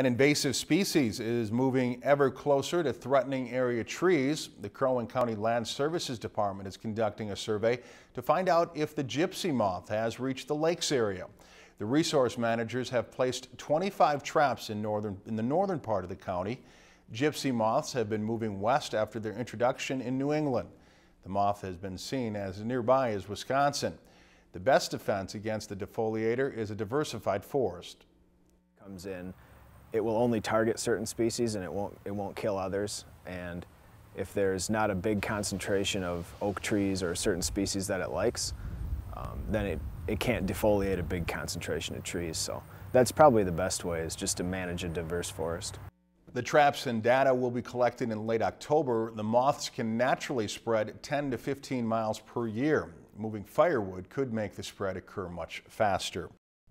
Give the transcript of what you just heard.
An invasive species is moving ever closer to threatening area trees. The Crow and County Land Services Department is conducting a survey to find out if the gypsy moth has reached the lakes area. The resource managers have placed 25 traps in, northern, in the northern part of the county. Gypsy moths have been moving west after their introduction in New England. The moth has been seen as nearby as Wisconsin. The best defense against the defoliator is a diversified forest. Comes in it will only target certain species and it won't, it won't kill others. And if there's not a big concentration of oak trees or certain species that it likes, um, then it, it can't defoliate a big concentration of trees. So that's probably the best way is just to manage a diverse forest. The traps and data will be collected in late October. The moths can naturally spread 10 to 15 miles per year. Moving firewood could make the spread occur much faster.